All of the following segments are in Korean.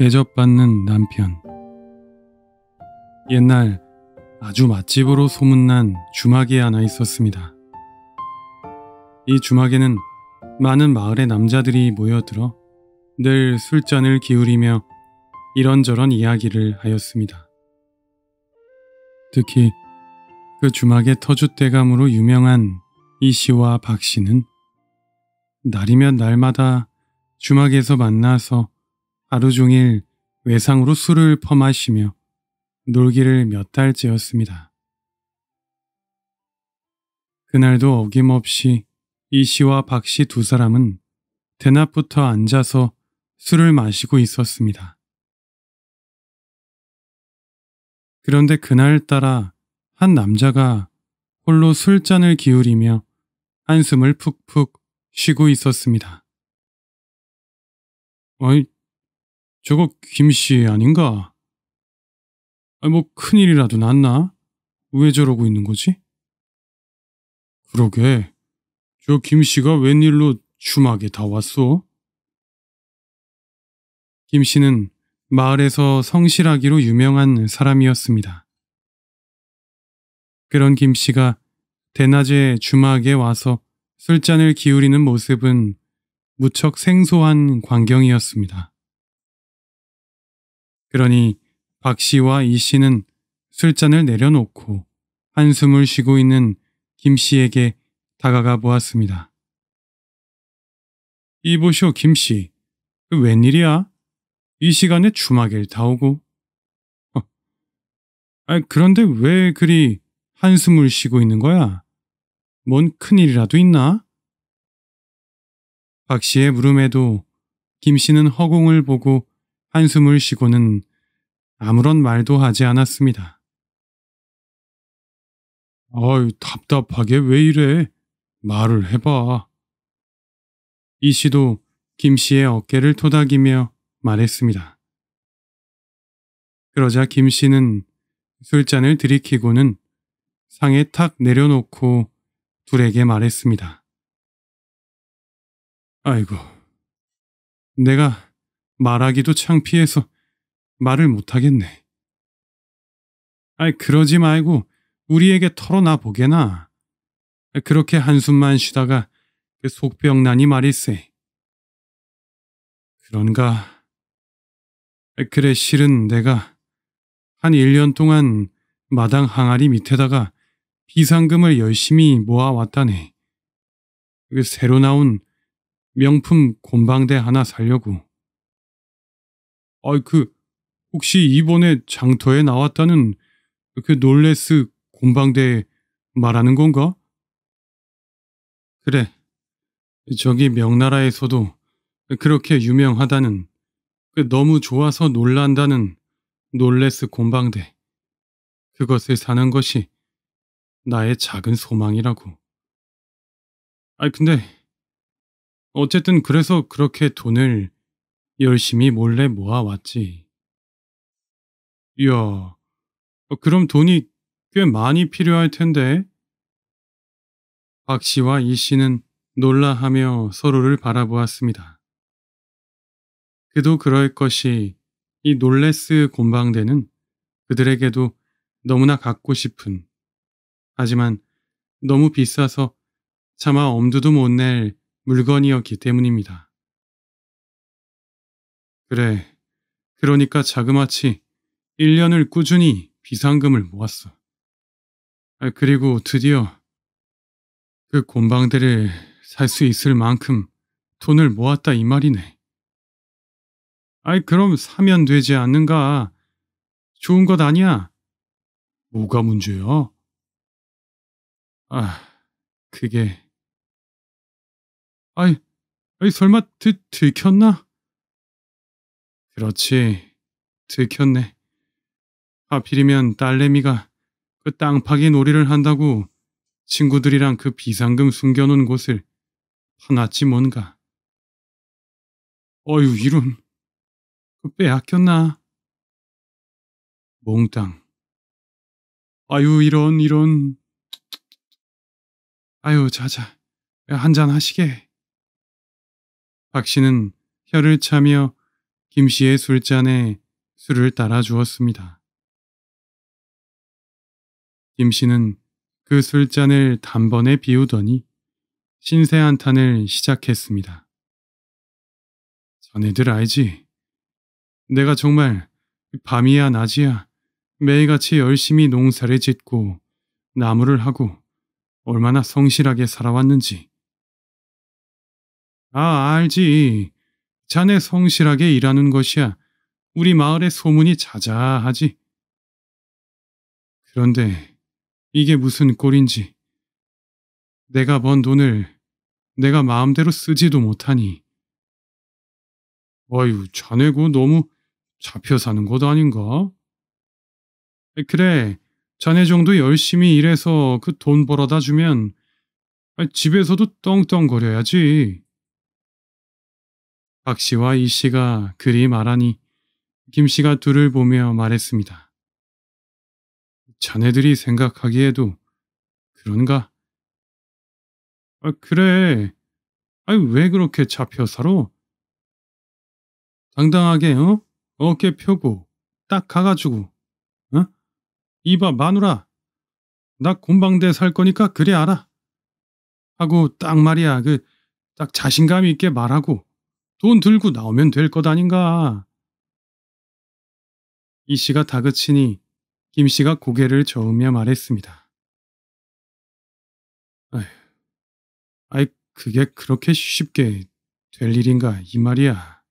대접받는 남편. 옛날 아주 맛집으로 소문난 주막이 하나 있었습니다. 이 주막에는 많은 마을의 남자들이 모여들어 늘 술잔을 기울이며 이런저런 이야기를 하였습니다. 특히 그 주막의 터줏대감으로 유명한 이 씨와 박 씨는 날이면 날마다 주막에서 만나서 하루 종일 외상으로 술을 퍼마시며 놀기를 몇 달째였습니다. 그날도 어김없이 이 씨와 박씨 두 사람은 대낮부터 앉아서 술을 마시고 있었습니다. 그런데 그날따라 한 남자가 홀로 술잔을 기울이며 한숨을 푹푹 쉬고 있었습니다. 어이, 저거 김씨 아닌가? 아니 뭐 큰일이라도 났나? 왜 저러고 있는 거지? 그러게 저 김씨가 웬일로 주막에 다 왔소? 김씨는 마을에서 성실하기로 유명한 사람이었습니다. 그런 김씨가 대낮에 주막에 와서 술잔을 기울이는 모습은 무척 생소한 광경이었습니다. 그러니 박 씨와 이 씨는 술잔을 내려놓고 한숨을 쉬고 있는 김 씨에게 다가가 보았습니다. 이보쇼 김 씨, 그 웬일이야? 이 시간에 주막일 타오고? 어. 아, 그런데 왜 그리 한숨을 쉬고 있는 거야? 뭔 큰일이라도 있나? 박 씨의 물음에도 김 씨는 허공을 보고 한숨을 쉬고는 아무런 말도 하지 않았습니다. 어유 답답하게 왜 이래? 말을 해봐. 이 씨도 김 씨의 어깨를 토닥이며 말했습니다. 그러자 김 씨는 술잔을 들이키고는 상에 탁 내려놓고 둘에게 말했습니다. 아이고, 내가 말하기도 창피해서 말을 못하겠네. 아이, 그러지 말고 우리에게 털어놔 보게나. 그렇게 한숨만 쉬다가 그 속병난이 말일세. 그런가. 그래, 실은 내가 한 1년 동안 마당 항아리 밑에다가 비상금을 열심히 모아왔다네. 그 새로 나온 명품 곰방대 하나 살려고. 아이 그 혹시 이번에 장터에 나왔다는 그 놀레스 공방대 말하는 건가? 그래. 저기 명나라에서도 그렇게 유명하다는 그 너무 좋아서 놀란다는 놀레스 공방대 그것을 사는 것이 나의 작은 소망이라고. 아이 근데 어쨌든 그래서 그렇게 돈을 열심히 몰래 모아왔지. 이야, 어, 그럼 돈이 꽤 많이 필요할 텐데. 박 씨와 이 씨는 놀라하며 서로를 바라보았습니다. 그도 그럴 것이 이 놀래스 곤방대는 그들에게도 너무나 갖고 싶은 하지만 너무 비싸서 차마 엄두도 못 낼 물건이었기 때문입니다. 그래. 그러니까 자그마치 1년을 꾸준히 비상금을 모았어. 아, 그리고 드디어 그 곤방대를 살 수 있을 만큼 돈을 모았다 이 말이네. 아이 그럼 사면 되지 않는가? 좋은 것 아니야? 뭐가 문제야? 아, 그게... 아이, 아이 설마 들, 들켰나? 그렇지. 들켰네. 하필이면 아, 딸내미가 그 땅파기 놀이를 한다고 친구들이랑 그 비상금 숨겨놓은 곳을 파놨지 뭔가. 어휴 이런. 그 빼앗겼나? 몽땅. 아유 이런 이런. 아유 자자. 한잔 하시게. 박 씨는 혀를 차며 김 씨의 술잔에 술을 따라 주었습니다. 김 씨는 그 술잔을 단번에 비우더니 신세 한탄을 시작했습니다. 자네들 알지? 내가 정말 밤이야 낮이야 매일같이 열심히 농사를 짓고 나무를 하고 얼마나 성실하게 살아왔는지. 아, 알지. 자네 성실하게 일하는 것이야. 우리 마을의 소문이 자자하지. 그런데 이게 무슨 꼴인지. 내가 번 돈을 내가 마음대로 쓰지도 못하니. 어휴, 자네고 너무 잡혀 사는 것 아닌가? 그래, 자네 정도 열심히 일해서 그 돈 벌어다 주면 집에서도 떵떵거려야지. 박 씨와 이 씨가 그리 말하니 김 씨가 둘을 보며 말했습니다. 자네들이 생각하기에도 그런가? 아, 그래. 아 왜 그렇게 잡혀 살아? 당당하게, 어? 어깨 펴고, 딱 가가지고, 어? 이봐, 마누라. 나 곰방대 살 거니까 그래 알아. 하고, 딱 말이야. 그, 딱 자신감 있게 말하고, 돈 들고 나오면 될 것 아닌가. 이 씨가 다그치니 김 씨가 고개를 저으며 말했습니다. 아휴, 아이, 그게 그렇게 쉽게 될 일인가 이 말이야.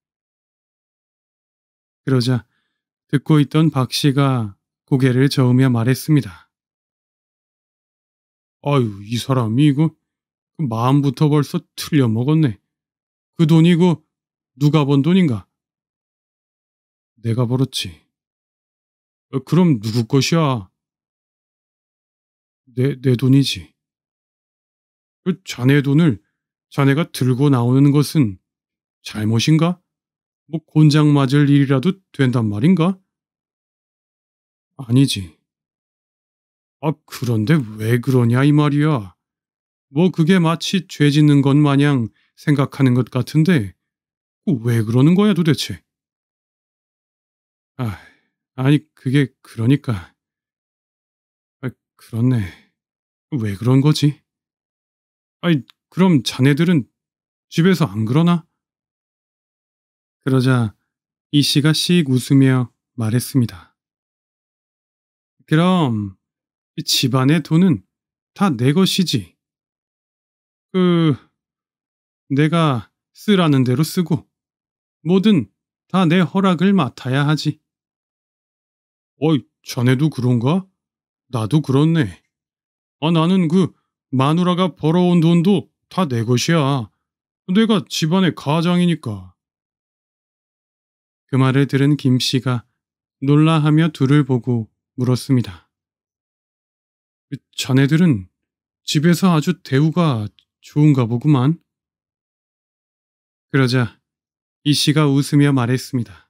그러자 듣고 있던 박 씨가 고개를 저으며 말했습니다. 아유, 이 사람이 이거 마음부터 벌써 틀려먹었네. 그 돈이고 누가 번 돈인가? 내가 벌었지. 어, 그럼 누구 것이야? 내, 내 돈이지. 그 자네 돈을 자네가 들고 나오는 것은 잘못인가? 뭐 곤장 맞을 일이라도 된단 말인가? 아니지. 아, 그런데 왜 그러냐 이 말이야. 뭐 그게 마치 죄 짓는 것 마냥 생각하는 것 같은데 왜 그러는 거야 도대체? 아, 아니 그게 그러니까. 아, 그렇네. 왜 그런 거지? 아이, 그럼 자네들은 집에서 안 그러나? 그러자 이 씨가 씩 웃으며 말했습니다. 그럼 집안의 돈은 다 내 것이지. 그, 내가 쓰라는 대로 쓰고 뭐든 다 내 허락을 맡아야 하지. 어이, 자네도 그런가? 나도 그렇네. 아, 나는 그 마누라가 벌어온 돈도 다 내 것이야. 내가 집안의 가장이니까. 그 말을 들은 김 씨가 놀라하며 둘을 보고 물었습니다. 자네들은 집에서 아주 대우가 좋은가 보구만. 그러자 이 씨가 웃으며 말했습니다.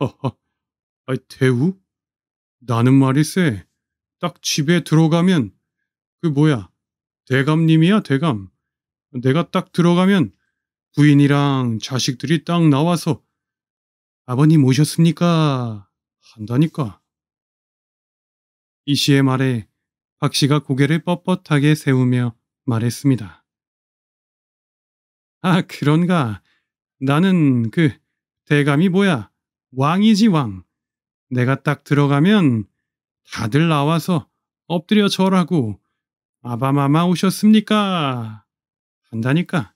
허허, 아이, 대우? 나는 말이세. 딱 집에 들어가면, 그 뭐야, 대감님이야, 대감. 내가 딱 들어가면 부인이랑 자식들이 딱 나와서 아버님 오셨습니까? 한다니까. 이 씨의 말에 박 씨가 고개를 뻣뻣하게 세우며 말했습니다. 아, 그런가. 나는 그 대감이 뭐야? 왕이지 왕. 내가 딱 들어가면 다들 나와서 엎드려 절하고 아바마마 오셨습니까? 한다니까.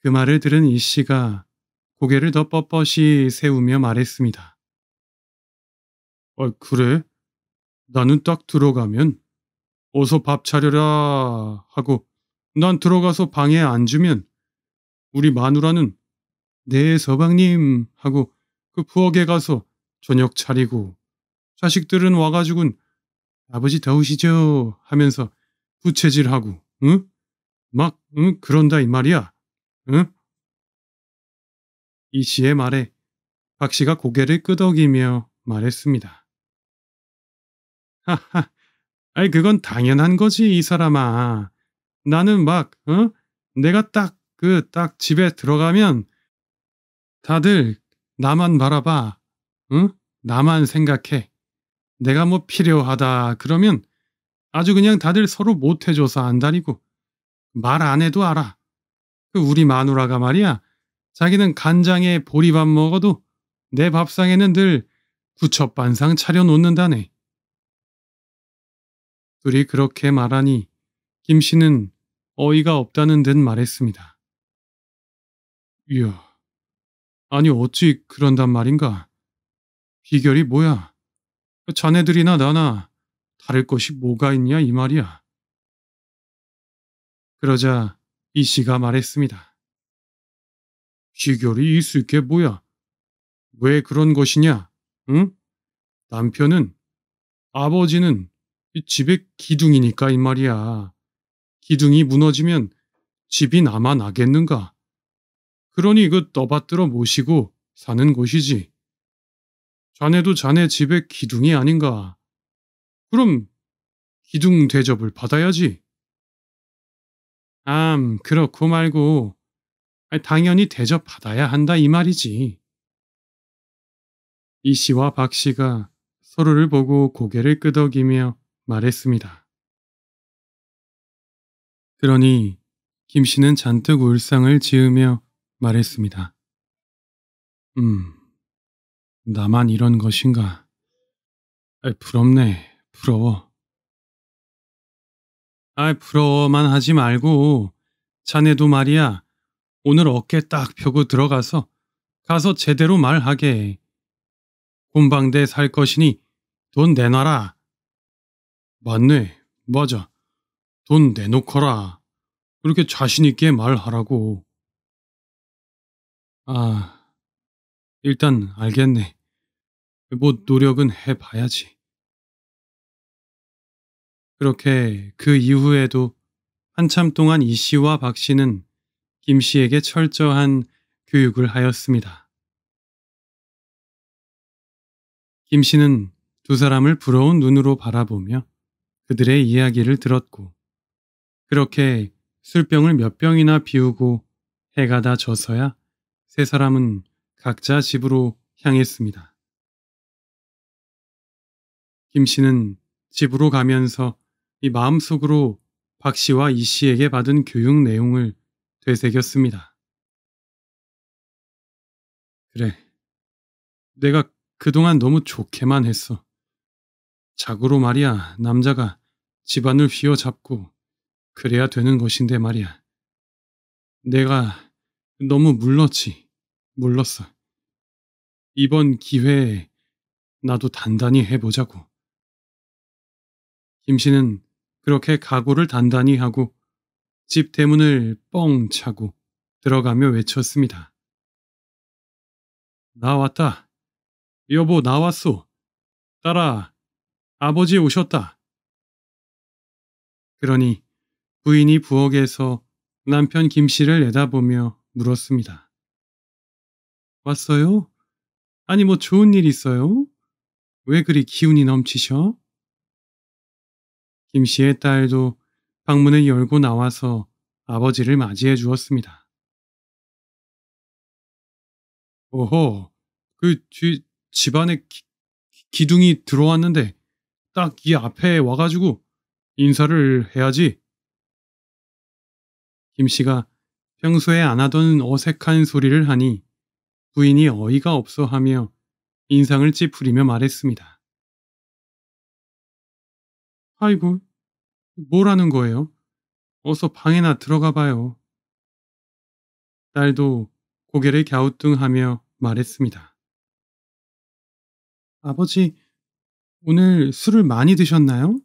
그 말을 들은 이 씨가 고개를 더 뻣뻣이 세우며 말했습니다. 아, 그래? 나는 딱 들어가면 어서 밥 차려라 하고 난 들어가서 방에 앉으면 우리 마누라는 네 서방님 하고 그 부엌에 가서 저녁 차리고 자식들은 와가지고 아버지 더우시죠 하면서 부채질하고 응? 막 응? 그런다 이 말이야 응? 이 씨의 말에 박 씨가 고개를 끄덕이며 말했습니다. 하하, 아이 그건 당연한 거지 이 사람아. 나는 막, 어? 내가 딱, 그, 딱 집에 들어가면 다들 나만 바라봐. 응? 어? 나만 생각해. 내가 뭐 필요하다. 그러면 아주 그냥 다들 서로 못해줘서 안 다니고 말 안 해도 알아. 그 우리 마누라가 말이야. 자기는 간장에 보리밥 먹어도 내 밥상에는 늘 구첩반상 차려놓는다네. 둘이 그렇게 말하니 김 씨는 어이가 없다는 듯 말했습니다. 이야, 아니 어찌 그런단 말인가? 비결이 뭐야? 자네들이나 나나 다를 것이 뭐가 있냐 이 말이야. 그러자 이 씨가 말했습니다. 비결이 있을 게 뭐야? 왜 그런 것이냐? 응? 남편은 아버지는 집의 기둥이니까 이 말이야. 기둥이 무너지면 집이 남아 나겠는가? 그러니 그 떠받들어 모시고 사는 곳이지. 자네도 자네 집에 기둥이 아닌가? 그럼 기둥 대접을 받아야지. 암, 그렇고 말고 당연히 대접 받아야 한다 이 말이지. 이 씨와 박 씨가 서로를 보고 고개를 끄덕이며 말했습니다. 그러니 김 씨는 잔뜩 울상을 지으며 말했습니다. 음, 나만 이런 것인가. 아이, 부럽네, 부러워. 아이, 부러워만 하지 말고, 자네도 말이야, 오늘 어깨 딱 펴고 들어가서, 가서 제대로 말하게. 곰방대 살 것이니 돈 내놔라. 맞네, 맞아. 돈 내놓거라. 그렇게 자신있게 말하라고. 아, 일단 알겠네. 뭐 노력은 해봐야지. 그렇게 그 이후에도 한참 동안 이 씨와 박 씨는 김 씨에게 철저한 교육을 하였습니다. 김 씨는 두 사람을 부러운 눈으로 바라보며 그들의 이야기를 들었고 그렇게 술병을 몇 병이나 비우고 해가 다 져서야 세 사람은 각자 집으로 향했습니다. 김 씨는 집으로 가면서 이 마음속으로 박 씨와 이 씨에게 받은 교육 내용을 되새겼습니다. 그래. 내가 그동안 너무 좋게만 했어. 자고로 말이야, 남자가 집안을 휘어잡고 그래야 되는 것인데 말이야. 내가 너무 물렀지. 물렀어. 이번 기회에 나도 단단히 해보자고. 김 씨는 그렇게 각오를 단단히 하고 집 대문을 뻥 차고 들어가며 외쳤습니다. 나왔다. 여보 나왔소. 딸아, 아버지 오셨다. 그러니 부인이 부엌에서 남편 김 씨를 내다보며 물었습니다. 왔어요? 아니 뭐 좋은 일 있어요? 왜 그리 기운이 넘치셔? 김 씨의 딸도 방문을 열고 나와서 아버지를 맞이해 주었습니다. 오호, 그 뒤, 집안에 기, 기둥이 들어왔는데 딱 이 앞에 와가지고 인사를 해야지. 김 씨가 평소에 안 하던 어색한 소리를 하니 부인이 어이가 없어 하며 인상을 찌푸리며 말했습니다. 아이고, 뭐라는 거예요? 어서 방에나 들어가 봐요. 딸도 고개를 갸우뚱하며 말했습니다. 아버지, 오늘 술을 많이 드셨나요?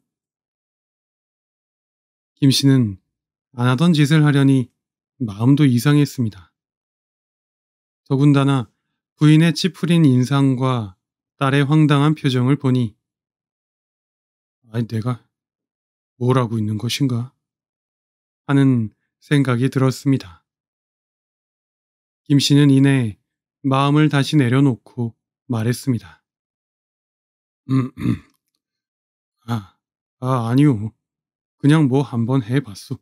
김 씨는 안 하던 짓을 하려니 마음도 이상했습니다. 더군다나 부인의 찌푸린 인상과 딸의 황당한 표정을 보니 아니 내가 뭘 하고 있는 것인가 하는 생각이 들었습니다. 김 씨는 이내 마음을 다시 내려놓고 말했습니다. 음, 음. 아, 아, 아니요. 그냥 뭐 한번 해봤소.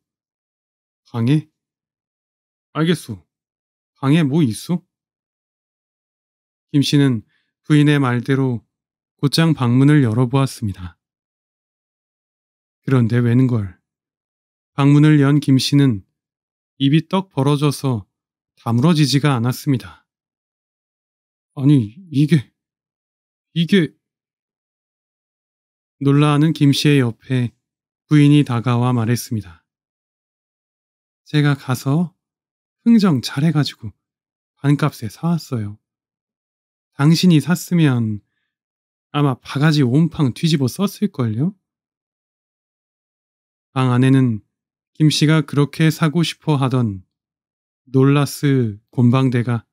방에? 알겠소. 방에 뭐 있소? 김 씨는 부인의 말대로 곧장 방문을 열어보았습니다. 그런데 웬걸. 방문을 연김 씨는 입이 떡 벌어져서 다물어지지가 않았습니다. 아니, 이게, 이게. 놀라하는 김 씨의 옆에 부인이 다가와 말했습니다. 제가 가서 흥정 잘해가지고 반값에 사왔어요. 당신이 샀으면 아마 바가지 온팡 뒤집어 썼을걸요? 방 안에는 김씨가 그렇게 사고 싶어 하던 놀라스 곤방대가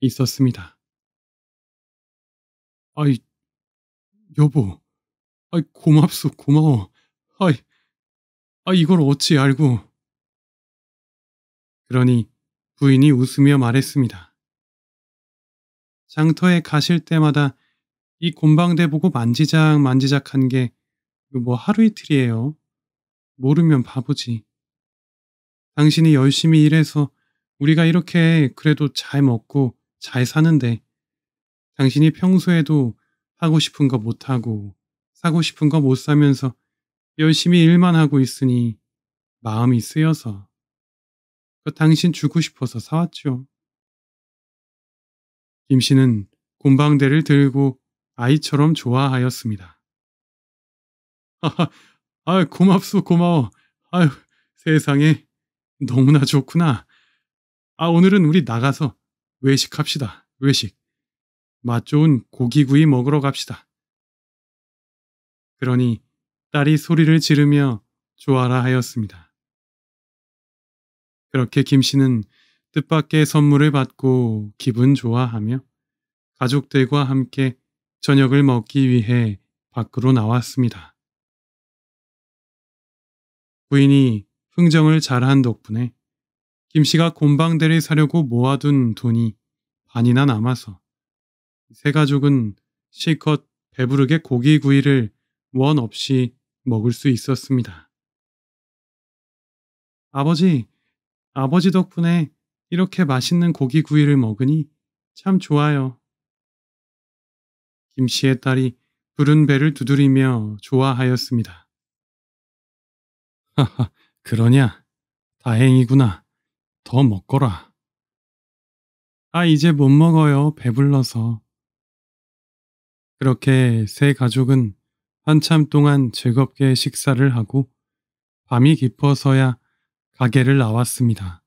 있었습니다. 아이, 여보, 아이, 고맙소, 고마워. 아이, 아, 이걸 어찌 알고. 그러니 부인이 웃으며 말했습니다. 장터에 가실 때마다 이 곰방대 보고 만지작 만지작한 게 뭐 하루 이틀이에요. 모르면 바보지. 당신이 열심히 일해서 우리가 이렇게 그래도 잘 먹고 잘 사는데 당신이 평소에도 하고 싶은 거 못하고 사고 싶은 거 못 사면서 열심히 일만 하고 있으니 마음이 쓰여서 그 당신 주고 싶어서 사왔지요. 김 씨는 곰방대를 들고 아이처럼 좋아하였습니다. 아, 하아 고맙소 고마워. 아유 세상에 너무나 좋구나. 아 오늘은 우리 나가서 외식합시다. 외식. 맛 좋은 고기구이 먹으러 갑시다. 그러니 딸이 소리를 지르며 좋아라 하였습니다. 그렇게 김 씨는 뜻밖의 선물을 받고 기분 좋아하며 가족들과 함께 저녁을 먹기 위해 밖으로 나왔습니다. 부인이 흥정을 잘한 덕분에 김 씨가 곰방대를 사려고 모아둔 돈이 반이나 남아서 세 가족은 실컷 배부르게 고기구이를 원 없이 먹을 수 있었습니다. 아버지, 아버지 덕분에 이렇게 맛있는 고기 구이를 먹으니 참 좋아요. 김 씨의 딸이 부른 배를 두드리며 좋아하였습니다. 하하, 그러냐? 다행이구나. 더 먹거라. 아, 이제 못 먹어요. 배불러서. 그렇게 세 가족은 한참 동안 즐겁게 식사를 하고 밤이 깊어서야 가게를 나왔습니다.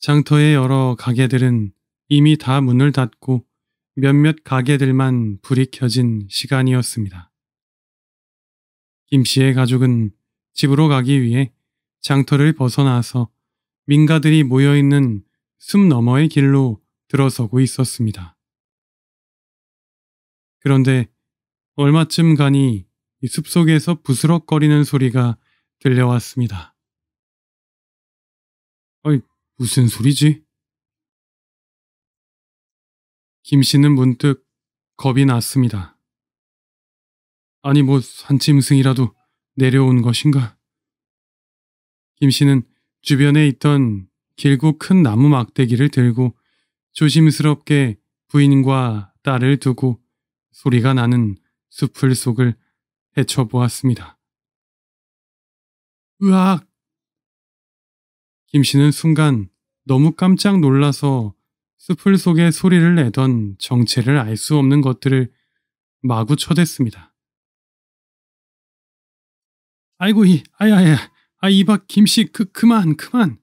장터의 여러 가게들은 이미 다 문을 닫고 몇몇 가게들만 불이 켜진 시간이었습니다. 김 씨의 가족은 집으로 가기 위해 장터를 벗어나서 민가들이 모여있는 숲 너머의 길로 들어서고 있었습니다. 그런데 얼마쯤 가니 숲속에서 부스럭거리는 소리가 들려왔습니다. 어이 무슨 소리지? 김 씨는 문득 겁이 났습니다. 아니 뭐 산짐승이라도 내려온 것인가? 김 씨는 주변에 있던 길고 큰 나무 막대기를 들고 조심스럽게 부인과 딸을 두고 소리가 나는 수풀 속을 헤쳐보았습니다. 으악! 김 씨는 순간 너무 깜짝 놀라서 숲을 속에 소리를 내던 정체를 알 수 없는 것들을 마구 쳐댔습니다. 아이고 이 아야야 아 이박 김씨 그 그만 그만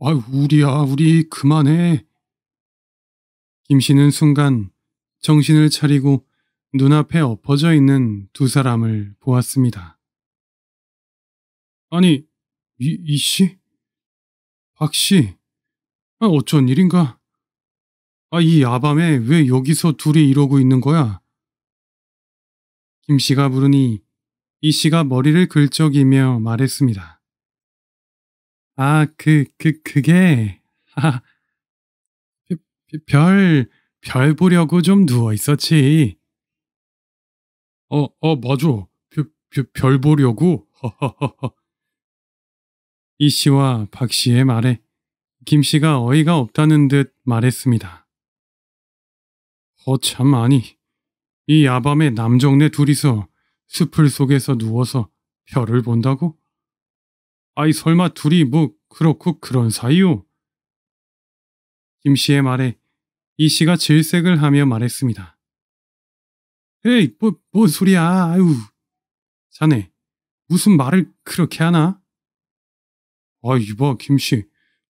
아 우리야 우리 그만해 김씨는 순간 정신을 차리고 눈앞에 엎어져 있는 두 사람을 보았습니다. 아니, 이, 이 씨? 박 씨? 아, 어쩐 일인가? 아, 이 야밤에 왜 여기서 둘이 이러고 있는 거야? 김 씨가 부르니 이 씨가 머리를 긁적이며 말했습니다. 아, 그, 그, 그게, 아, 별, 별 보려고 좀 누워 있었지. 어, 어, 맞아. 별, 별, 별 보려고? 허허허허. 이 씨와 박 씨의 말에 김 씨가 어이가 없다는 듯 말했습니다. 어참 아니, 이 야밤에 남정네 둘이서 수풀 속에서 누워서 별을 본다고? 아이 설마 둘이 뭐 그렇고 그런 사이요? 김 씨의 말에 이 씨가 질색을 하며 말했습니다. 에이, 뭐, 뭔 소리야, 아유. 자네, 무슨 말을 그렇게 하나? 아, 이봐, 김씨.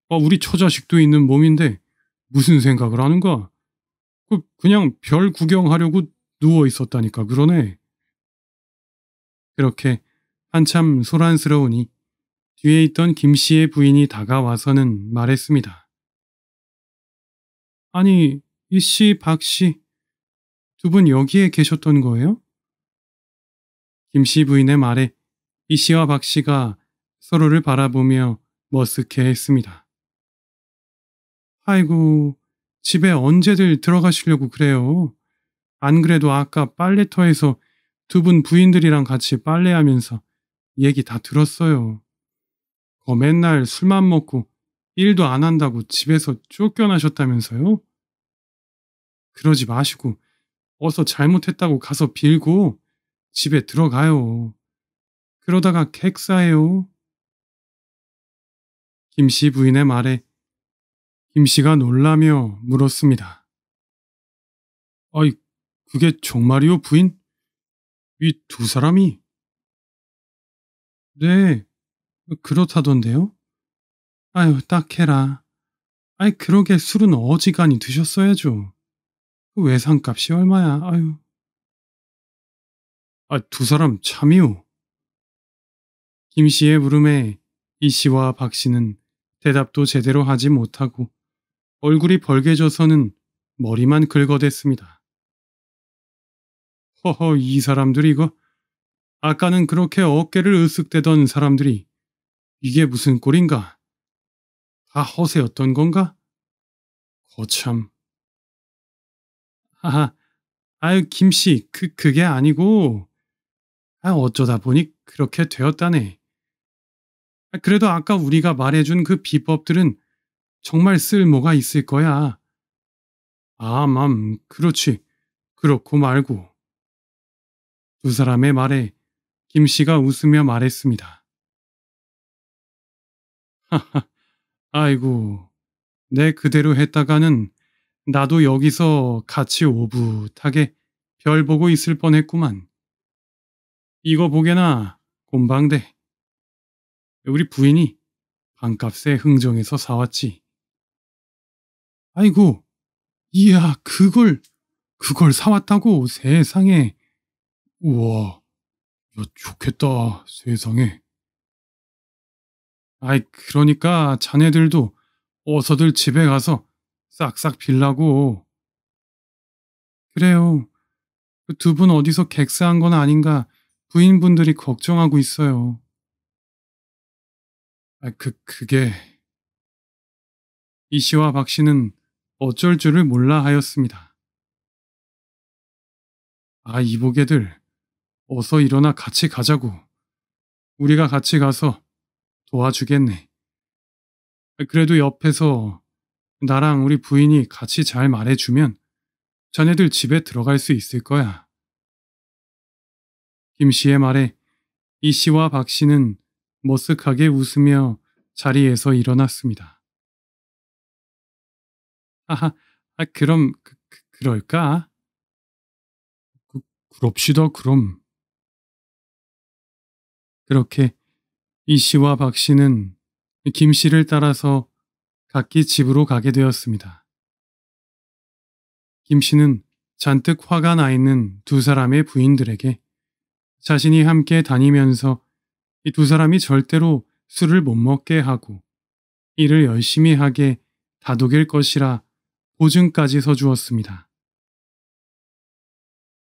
아, 우리 처자식도 있는 몸인데 무슨 생각을 하는가? 그, 그냥 별 구경하려고 누워 있었다니까 그러네. 그렇게 한참 소란스러우니 뒤에 있던 김씨의 부인이 다가와서는 말했습니다. 아니, 이씨, 박씨, 두 분 여기에 계셨던 거예요? 김씨 부인의 말에 이씨와 박씨가 서로를 바라보며 머쓱해 했습니다. 아이고, 집에 언제들 들어가시려고 그래요? 안 그래도 아까 빨래터에서 두 분 부인들이랑 같이 빨래하면서 얘기 다 들었어요. 어, 맨날 술만 먹고 일도 안 한다고 집에서 쫓겨나셨다면서요? 그러지 마시고 어서 잘못했다고 가서 빌고 집에 들어가요. 그러다가 객사해요. 김씨 부인의 말에 김 씨가 놀라며 물었습니다. 아이, 그게 정말이오 부인? 이 두 사람이? 네, 그렇다던데요? 아유, 딱해라. 아이, 그러게 술은 어지간히 드셨어야죠. 그 외상값이 얼마야, 아유. 아, 두 사람 참이오김 씨의 물음에 이 씨와 박 씨는 대답도 제대로 하지 못하고 얼굴이 벌게져서는 머리만 긁어댔습니다. 허허 이 사람들 이거 아까는 그렇게 어깨를 으쓱대던 사람들이 이게 무슨 꼴인가? 다 허세였던 건가? 거참. 하하, 아유 김씨 그 그게 아니고 아 어쩌다 보니 그렇게 되었다네. 그래도 아까 우리가 말해준 그 비법들은 정말 쓸모가 있을 거야. 아맘, 그렇지. 그렇고 말고. 두 사람의 말에 김 씨가 웃으며 말했습니다. 하하, 아이고, 내 그대로 했다가는 나도 여기서 같이 오붓하게 별 보고 있을 뻔했구만. 이거 보게나, 곰방대. 우리 부인이 반값에 흥정해서 사왔지. 아이고, 이야, 그걸, 그걸 사왔다고 세상에. 우와, 야, 좋겠다, 세상에. 아이, 그러니까 자네들도 어서들 집에 가서 싹싹 빌라고. 그래요. 그 두 분 어디서 객사한 건 아닌가 부인분들이 걱정하고 있어요. 아, 그, 그게. 이 씨와 박 씨는 어쩔 줄을 몰라 하였습니다. 아, 이보게들. 어서 일어나 같이 가자고. 우리가 같이 가서 도와주겠네. 그래도 옆에서 나랑 우리 부인이 같이 잘 말해주면 자네들 집에 들어갈 수 있을 거야. 김 씨의 말에 이 씨와 박 씨는 머쓱하게 웃으며 자리에서 일어났습니다. 하하, 아, 그럼 그, 그 럴까 그, 그럽시다, 그럼. 그렇게 이 씨와 박 씨는 김 씨를 따라서 각기 집으로 가게 되었습니다. 김 씨는 잔뜩 화가 나 있는 두 사람의 부인들에게 자신이 함께 다니면서 이두 사람이 절대로 술을 못 먹게 하고 일을 열심히 하게 다독일 것이라 보증까지 서주었습니다.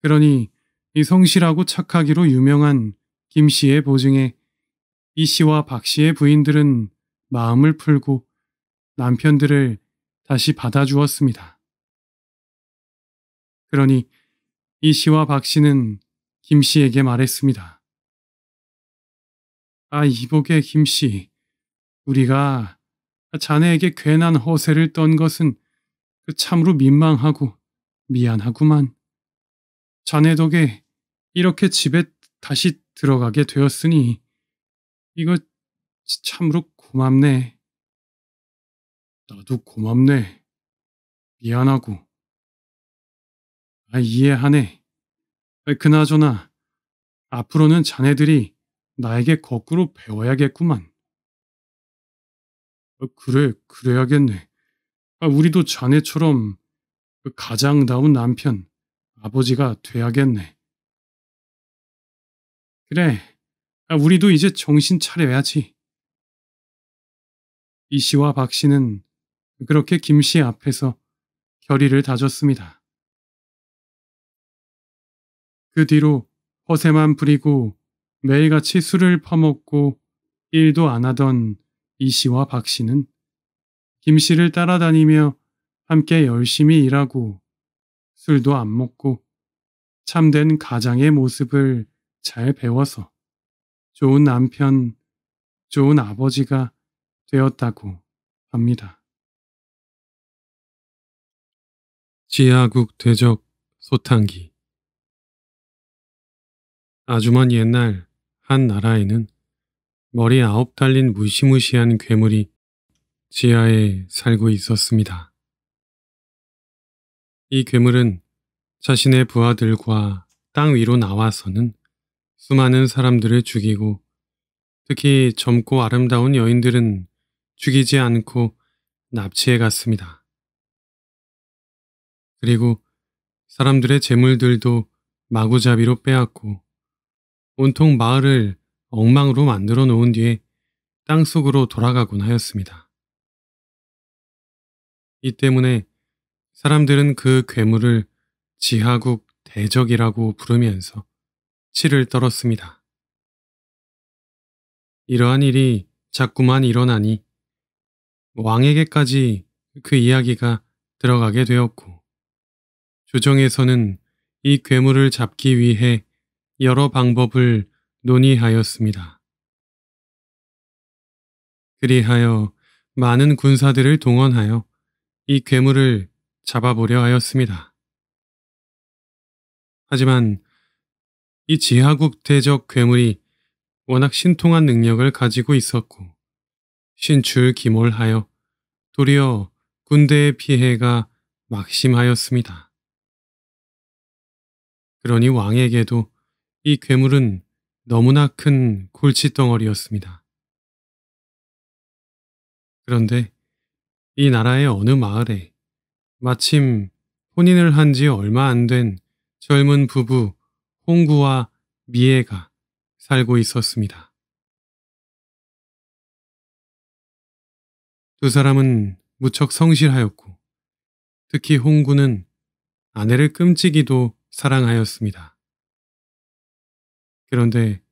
그러니 이 성실하고 착하기로 유명한 김 씨의 보증에 이 씨와 박 씨의 부인들은 마음을 풀고 남편들을 다시 받아주었습니다. 그러니 이 씨와 박 씨는 김 씨에게 말했습니다. 아 이복의 김씨, 우리가 자네에게 괜한 허세를 떤 것은 그 참으로 민망하고 미안하구만. 자네 덕에 이렇게 집에 다시 들어가게 되었으니 이거 참으로 고맙네. 나도 고맙네. 미안하고. 아, 이해하네. 아, 그나저나 앞으로는 자네들이 나에게 거꾸로 배워야겠구만. 어, 그래, 그래야겠네. 아, 우리도 자네처럼 그 가장다운 남편, 아버지가 돼야겠네. 그래, 아, 우리도 이제 정신 차려야지. 이 씨와 박 씨는 그렇게 김씨 앞에서 결의를 다졌습니다. 그 뒤로 허세만 부리고 매일같이 술을 퍼먹고 일도 안 하던 이 씨와 박 씨는 김 씨를 따라다니며 함께 열심히 일하고 술도 안 먹고 참된 가장의 모습을 잘 배워서 좋은 남편, 좋은 아버지가 되었다고 합니다. 지하국 대적 소탕기 아주먼 옛날 한 나라에는 머리 아홉 달린 무시무시한 괴물이 지하에 살고 있었습니다. 이 괴물은 자신의 부하들과 땅 위로 나와서는 수많은 사람들을 죽이고 특히 젊고 아름다운 여인들은 죽이지 않고 납치해 갔습니다. 그리고 사람들의 재물들도 마구잡이로 빼앗고 온통 마을을 엉망으로 만들어 놓은 뒤에 땅 속으로 돌아가곤 하였습니다. 이 때문에 사람들은 그 괴물을 지하국 대적이라고 부르면서 치를 떨었습니다. 이러한 일이 자꾸만 일어나니 왕에게까지 그 이야기가 들어가게 되었고 조정에서는 이 괴물을 잡기 위해 여러 방법을 논의하였습니다. 그리하여 많은 군사들을 동원하여 이 괴물을 잡아보려 하였습니다. 하지만 이 지하국 대적 괴물이 워낙 신통한 능력을 가지고 있었고 신출기몰하여 도리어 군대의 피해가 막심하였습니다. 그러니 왕에게도 이 괴물은 너무나 큰 골칫덩어리였습니다. 그런데 이 나라의 어느 마을에 마침 혼인을 한 지 얼마 안 된 젊은 부부 홍구와 미애가 살고 있었습니다. 두 사람은 무척 성실하였고 특히 홍구는 아내를 끔찍이도 사랑하였습니다. 그런데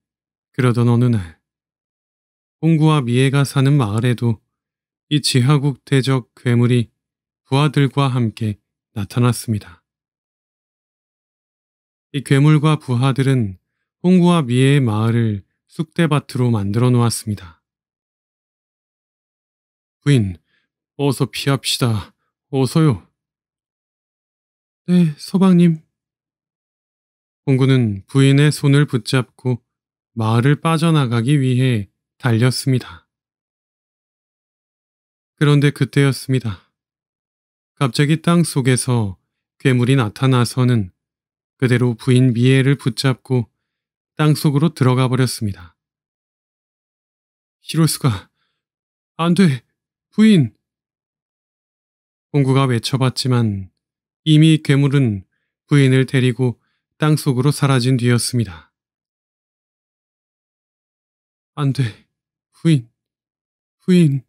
그러던 어느 날 홍구와 미애가 사는 마을에도 이 지하국 대적 괴물이 부하들과 함께 나타났습니다. 이 괴물과 부하들은 홍구와 미애의 마을을 쑥대밭으로 만들어 놓았습니다. 부인, 어서 피합시다. 어서요. 네, 서방님. 홍구는 부인의 손을 붙잡고 마을을 빠져나가기 위해 달렸습니다. 그런데 그때였습니다. 갑자기 땅 속에서 괴물이 나타나서는 그대로 부인 미애를 붙잡고 땅 속으로 들어가 버렸습니다. 히로스가 안 돼! 부인! 홍구가 외쳐봤지만 이미 괴물은 부인을 데리고 땅속으로 사라진 뒤였습니다. 안 돼. 후인후인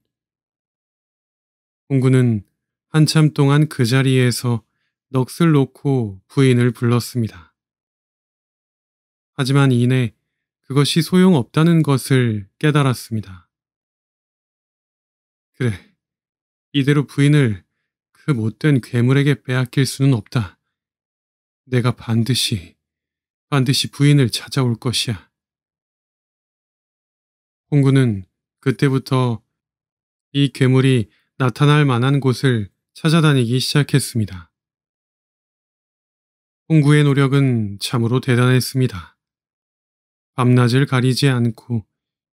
공구는 한참 동안 그 자리에서 넋을 놓고 부인을 불렀습니다. 하지만 이내 그것이 소용없다는 것을 깨달았습니다. 그래, 이대로 부인을 그 못된 괴물에게 빼앗길 수는 없다. 내가 반드시, 반드시 부인을 찾아올 것이야. 홍구는 그때부터 이 괴물이 나타날 만한 곳을 찾아다니기 시작했습니다. 홍구의 노력은 참으로 대단했습니다. 밤낮을 가리지 않고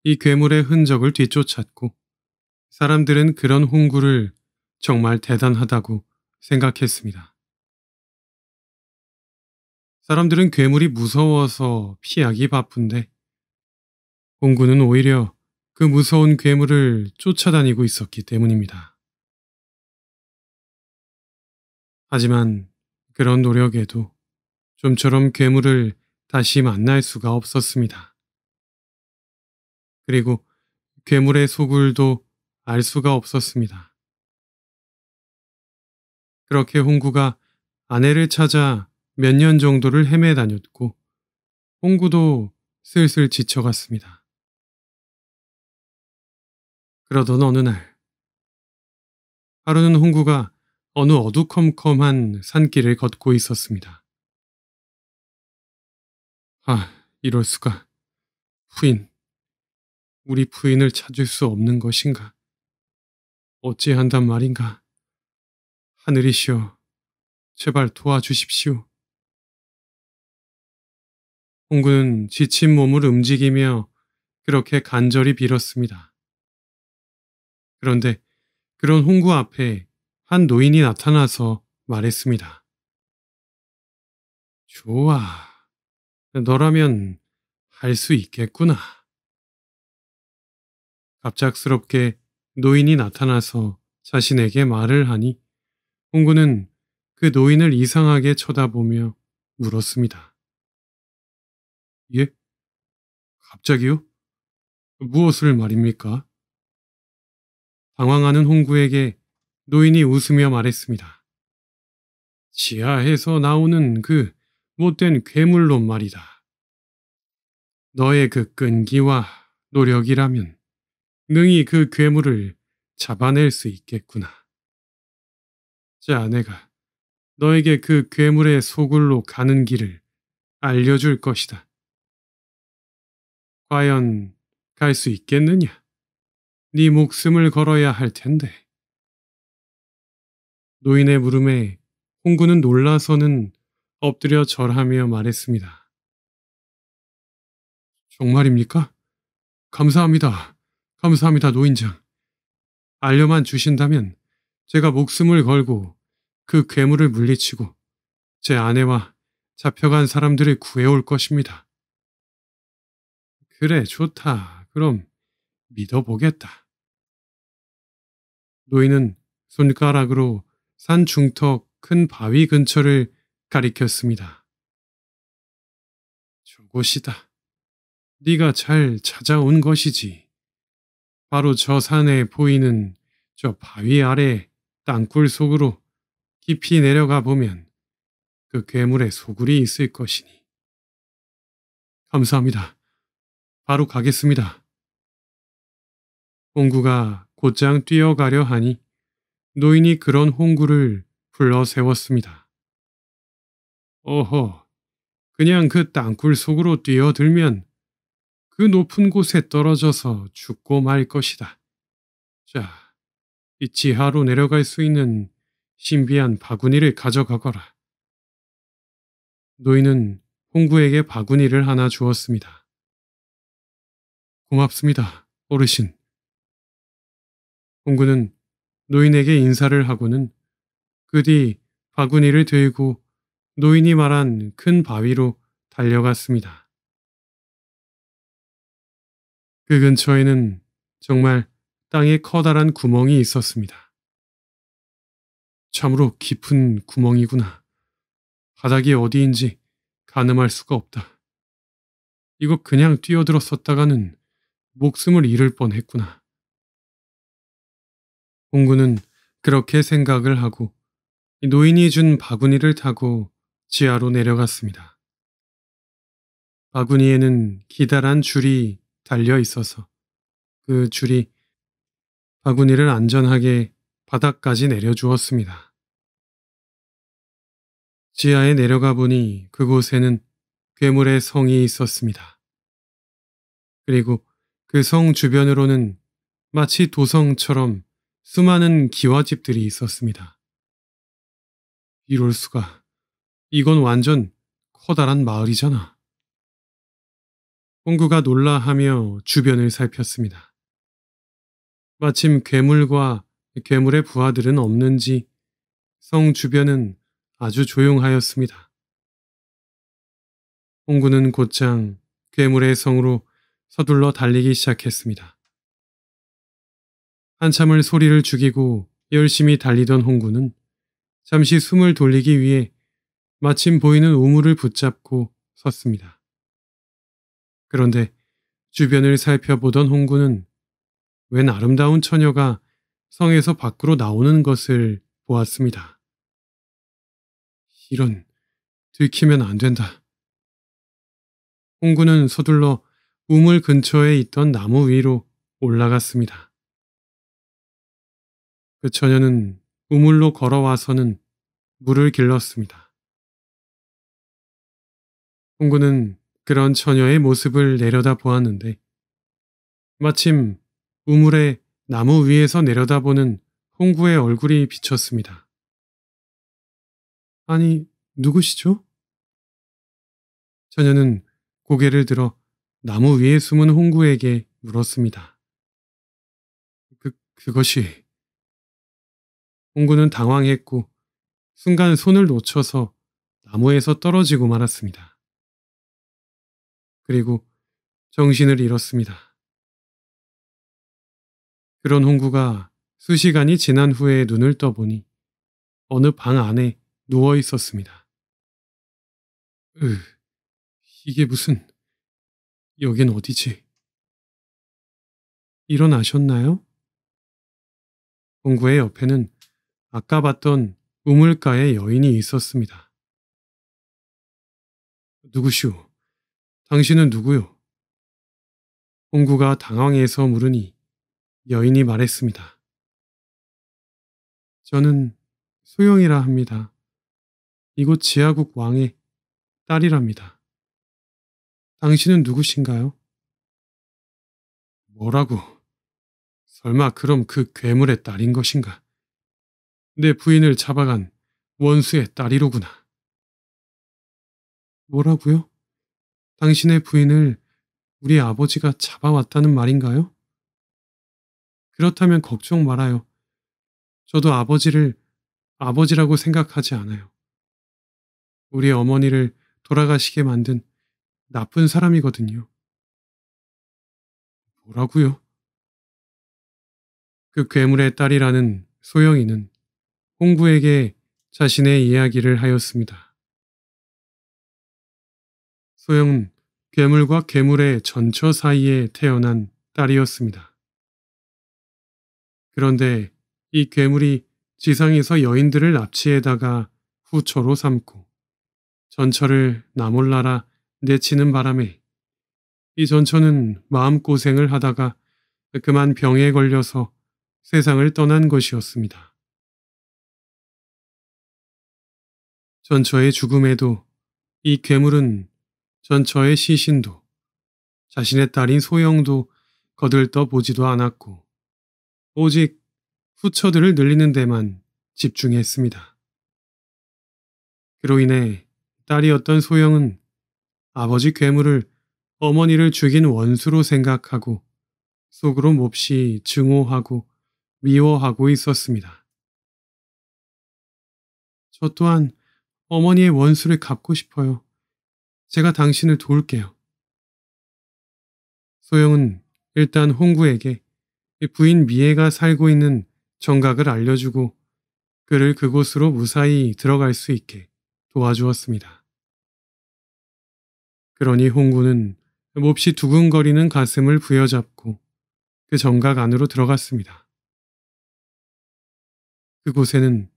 이 괴물의 흔적을 뒤쫓았고 사람들은 그런 홍구를 정말 대단하다고 생각했습니다. 사람들은 괴물이 무서워서 피하기 바쁜데 공군은 오히려 그 무서운 괴물을 쫓아다니고 있었기 때문입니다. 하지만 그런 노력에도 좀처럼 괴물을 다시 만날 수가 없었습니다. 그리고 괴물의 소굴도 알 수가 없었습니다. 그렇게 홍구가 아내를 찾아 몇년 정도를 헤매 다녔고 홍구도 슬슬 지쳐갔습니다. 그러던 어느 날 하루는 홍구가 어느 어두컴컴한 산길을 걷고 있었습니다. 아, 이럴 수가. 부인. 우리 부인을 찾을 수 없는 것인가? 어찌한단 말인가? 하늘이시여, 제발 도와주십시오. 홍군은 지친 몸을 움직이며 그렇게 간절히 빌었습니다. 그런데 그런 홍구 앞에 한 노인이 나타나서 말했습니다. 좋아. 너라면 할 수 있겠구나. 갑작스럽게 노인이 나타나서 자신에게 말을 하니 홍구는 그 노인을 이상하게 쳐다보며 물었습니다. 예? 갑자기요? 무엇을 말입니까? 당황하는 홍구에게 노인이 웃으며 말했습니다. 지하에서 나오는 그 못된 괴물로 말이다. 너의 그 끈기와 노력이라면 능히 그 괴물을 잡아낼 수 있겠구나. 자, 내가 너에게 그 괴물의 소굴로 가는 길을 알려줄 것이다. 과연 갈 수 있겠느냐? 네 목숨을 걸어야 할 텐데. 노인의 물음에 홍구는 놀라서는 엎드려 절하며 말했습니다. 정말입니까? 감사합니다. 감사합니다, 노인장. 알려만 주신다면 제가 목숨을 걸고 그 괴물을 물리치고 제 아내와 잡혀간 사람들을 구해올 것입니다. 그래, 좋다. 그럼 믿어보겠다. 노인은 손가락으로 산 중턱 큰 바위 근처를 가리켰습니다. 저곳이다. 네가 잘 찾아온 것이지. 바로 저 산에 보이는 저 바위 아래 땅굴 속으로 깊이 내려가 보면 그 괴물의 소굴이 있을 것이니. 감사합니다. 바로 가겠습니다. 홍구가 곧장 뛰어가려 하니 노인이 그런 홍구를 불러 세웠습니다. 어허, 그냥 그 땅굴 속으로 뛰어들면 그 높은 곳에 떨어져서 죽고 말 것이다. 자, 이 지하로 내려갈 수 있는 신비한 바구니를 가져가거라. 노인은 홍구에게 바구니를 하나 주었습니다. 고맙습니다, 어르신. 홍구는 노인에게 인사를 하고는 그 뒤 바구니를 들고 노인이 말한 큰 바위로 달려갔습니다. 그 근처에는 정말 땅에 커다란 구멍이 있었습니다. 참으로 깊은 구멍이구나. 바닥이 어디인지 가늠할 수가 없다. 이거 그냥 뛰어들었었다가는 목숨을 잃을 뻔했구나. 공구는 그렇게 생각을 하고 노인이 준 바구니를 타고 지하로 내려갔습니다. 바구니에는 기다란 줄이 달려 있어서 그 줄이 바구니를 안전하게 바닥까지 내려주었습니다. 지하에 내려가 보니 그곳에는 괴물의 성이 있었습니다. 그리고 그성 주변으로는 마치 도성처럼 수많은 기와집들이 있었습니다. 이럴 수가. 이건 완전 커다란 마을이잖아. 홍구가 놀라하며 주변을 살폈습니다. 마침 괴물과 괴물의 부하들은 없는지 성 주변은 아주 조용하였습니다. 홍구는 곧장 괴물의 성으로 서둘러 달리기 시작했습니다. 한참을 소리를 죽이고 열심히 달리던 홍구는 잠시 숨을 돌리기 위해 마침 보이는 우물을 붙잡고 섰습니다. 그런데 주변을 살펴보던 홍구는 웬 아름다운 처녀가 성에서 밖으로 나오는 것을 보았습니다. 이런, 들키면 안 된다. 홍구는 서둘러 우물 근처에 있던 나무 위로 올라갔습니다. 그 처녀는 우물로 걸어와서는 물을 길렀습니다. 홍구는 그런 처녀의 모습을 내려다 보았는데 마침 우물에 나무 위에서 내려다보는 홍구의 얼굴이 비쳤습니다. 아니, 누구시죠? 처녀는 고개를 들어 나무 위에 숨은 홍구에게 물었습니다. 그, 그것이. 홍구는 당황했고 순간 손을 놓쳐서 나무에서 떨어지고 말았습니다. 그리고 정신을 잃었습니다. 그런 홍구가 수시간이 지난 후에 눈을 떠보니 어느 방 안에 누워 있었습니다. 으, 이게 무슨... 여긴 어디지? 일어나셨나요? 공구의 옆에는 아까 봤던 우물가의 여인이 있었습니다. 누구시오? 당신은 누구요? 공구가 당황해서 물으니 여인이 말했습니다. 저는 소영이라 합니다. 이곳 지하국 왕의 딸이랍니다. 당신은 누구신가요? 뭐라고? 설마 그럼 그 괴물의 딸인 것인가? 내 부인을 잡아간 원수의 딸이로구나. 뭐라고요? 당신의 부인을 우리 아버지가 잡아왔다는 말인가요? 그렇다면 걱정 말아요. 저도 아버지를 아버지라고 생각하지 않아요. 우리 어머니를 돌아가시게 만든 나쁜 사람이거든요. 뭐라고요? 그 괴물의 딸이라는 소영이는 홍구에게 자신의 이야기를 하였습니다. 소영은 괴물과 괴물의 전처 사이에 태어난 딸이었습니다. 그런데 이 괴물이 지상에서 여인들을 납치해다가 후처로 삼고 전처를 나몰라라 내치는 바람에 이 전처는 마음고생을 하다가 그만 병에 걸려서 세상을 떠난 것이었습니다. 전처의 죽음에도 이 괴물은 전처의 시신도 자신의 딸인 소영도 거들떠 보지도 않았고 오직 후처들을 늘리는 데만 집중했습니다. 그로 인해 딸이었던 소영은 아버지 괴물을 어머니를 죽인 원수로 생각하고 속으로 몹시 증오하고 미워하고 있었습니다. 저 또한 어머니의 원수를 갚고 싶어요. 제가 당신을 도울게요. 소영은 일단 홍구에게 부인 미애가 살고 있는 정각을 알려주고 그를 그곳으로 무사히 들어갈 수 있게 도와주었습니다. 그러니 홍구는 몹시 두근거리는 가슴을 부여잡고 그 정각 안으로 들어갔습니다. 그곳에는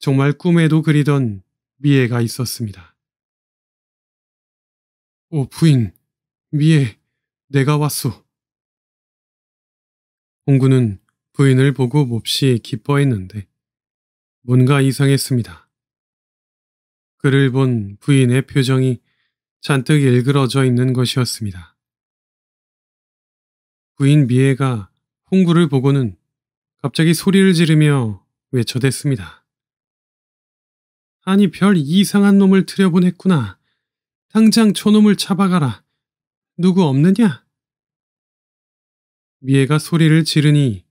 정말 꿈에도 그리던 미애가 있었습니다. 오 부인, 미애, 내가 왔소. 홍구는 부인을 보고 몹시 기뻐했는데 뭔가 이상했습니다. 그를 본 부인의 표정이 잔뜩 일그러져 있는 것이었습니다. 부인 미애가 홍구를 보고는 갑자기 소리를 지르며 외쳐댔습니다. 아니 별 이상한 놈을 들여보냈구나. 당장 저놈을 잡아가라. 누구 없느냐? 미애가 소리를 지르니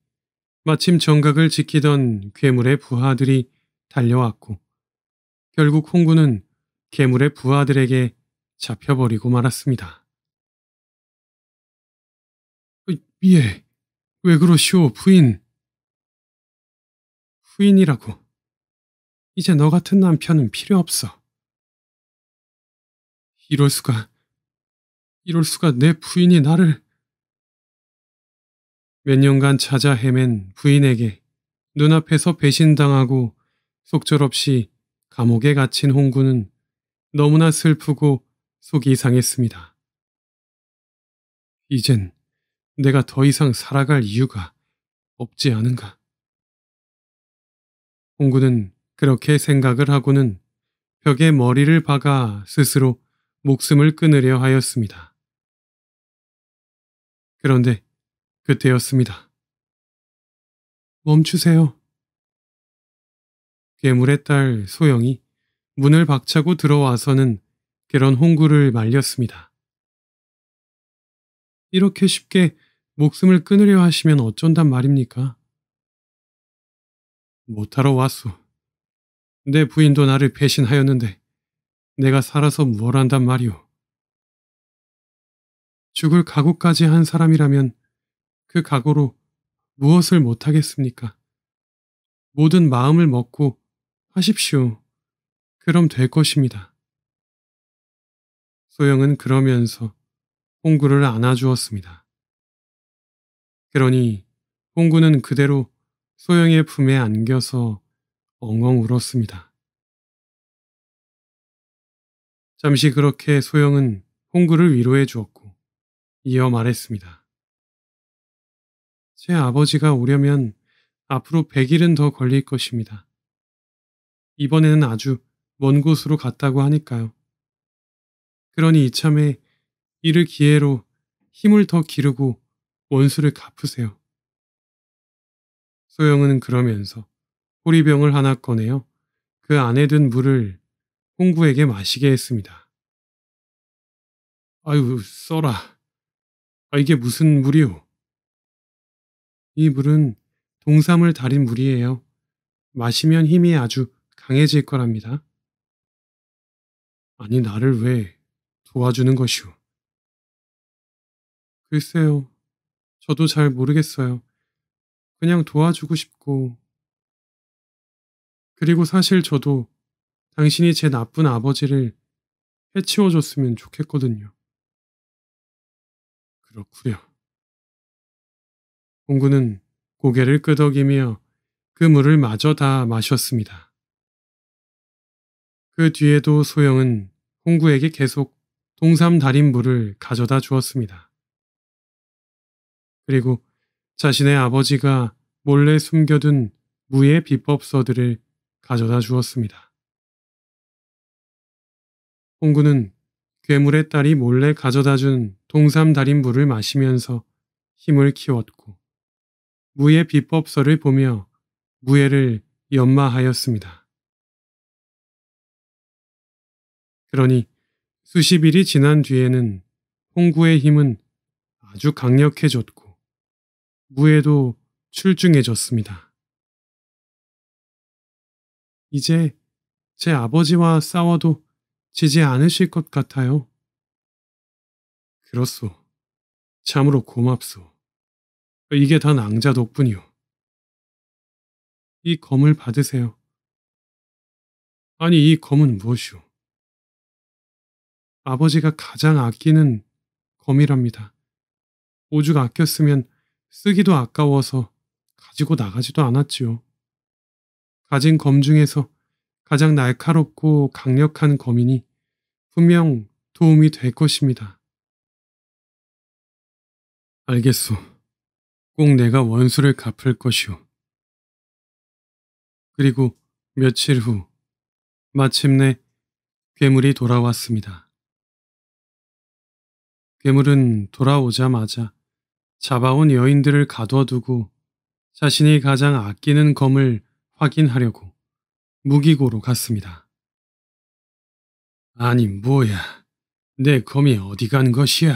마침 정각을 지키던 괴물의 부하들이 달려왔고 결국 홍구는 괴물의 부하들에게 잡혀버리고 말았습니다. 예, 왜 그러시오, 부인? 부인이라고. 이제 너 같은 남편은 필요 없어. 이럴 수가, 이럴 수가 내 부인이 나를. 몇 년간 찾아 헤맨 부인에게 눈앞에서 배신당하고 속절없이 감옥에 갇힌 홍구는 너무나 슬프고 속이 상했습니다. 이젠 내가 더 이상 살아갈 이유가 없지 않은가. 홍구는 그렇게 생각을 하고는 벽에 머리를 박아 스스로 목숨을 끊으려 하였습니다. 그런데 그때였습니다. 멈추세요. 괴물의 딸 소영이 문을 박차고 들어와서는 그런 홍구를 말렸습니다. 이렇게 쉽게 목숨을 끊으려 하시면 어쩐단 말입니까? 못하러 왔소. 내 부인도 나를 배신하였는데 내가 살아서 무얼 한단 말이오. 죽을 각오까지 한 사람이라면 그 각오로 무엇을 못하겠습니까? 모든 마음을 먹고 하십시오. 그럼 될 것입니다. 소영은 그러면서 홍구를 안아주었습니다. 그러니 홍구는 그대로 소영의 품에 안겨서 엉엉 울었습니다. 잠시 그렇게 소영은 홍구를 위로해 주었고 이어 말했습니다. 제 아버지가 오려면 앞으로 100일은 더 걸릴 것입니다. 이번에는 아주 먼 곳으로 갔다고 하니까요. 그러니 이참에 이를 기회로 힘을 더 기르고 원수를 갚으세요. 소영은 그러면서 호리병을 하나 꺼내어 그 안에 든 물을 홍구에게 마시게 했습니다. 아유, 써라. 아, 이게 무슨 물이오? 이 물은 동삼을 달인 물이에요. 마시면 힘이 아주 강해질 거랍니다. 아니, 나를 왜 도와주는 것이오. 글쎄요. 저도 잘 모르겠어요. 그냥 도와주고 싶고. 그리고 사실 저도 당신이 제 나쁜 아버지를 해치워줬으면 좋겠거든요. 그렇구려. 공구는 고개를 끄덕이며 그 물을 마저 다 마셨습니다. 그 뒤에도 소영은 홍구에게 계속 동삼 달인 물을 가져다 주었습니다. 그리고 자신의 아버지가 몰래 숨겨둔 무의 비법서들을 가져다 주었습니다. 홍구는 괴물의 딸이 몰래 가져다 준 동삼 달인 물을 마시면서 힘을 키웠고 무의 비법서를 보며 무예를 연마하였습니다. 그러니 수십 일이 지난 뒤에는 홍구의 힘은 아주 강력해졌고 무예도 출중해졌습니다. 이제 제 아버지와 싸워도 지지 않으실 것 같아요. 그렇소. 참으로 고맙소. 이게 다 낭자 덕분이오. 이 검을 받으세요. 아니 이 검은 무엇이오? 아버지가 가장 아끼는 검이랍니다. 오죽 아꼈으면 쓰기도 아까워서 가지고 나가지도 않았지요. 가진 검 중에서 가장 날카롭고 강력한 검이니 분명 도움이 될 것입니다. 알겠소. 꼭 내가 원수를 갚을 것이오. 그리고 며칠 후 마침내 괴물이 돌아왔습니다. 괴물은 돌아오자마자 잡아온 여인들을 가둬두고 자신이 가장 아끼는 검을 확인하려고 무기고로 갔습니다. 아니 뭐야 내 검이 어디 간 것이야?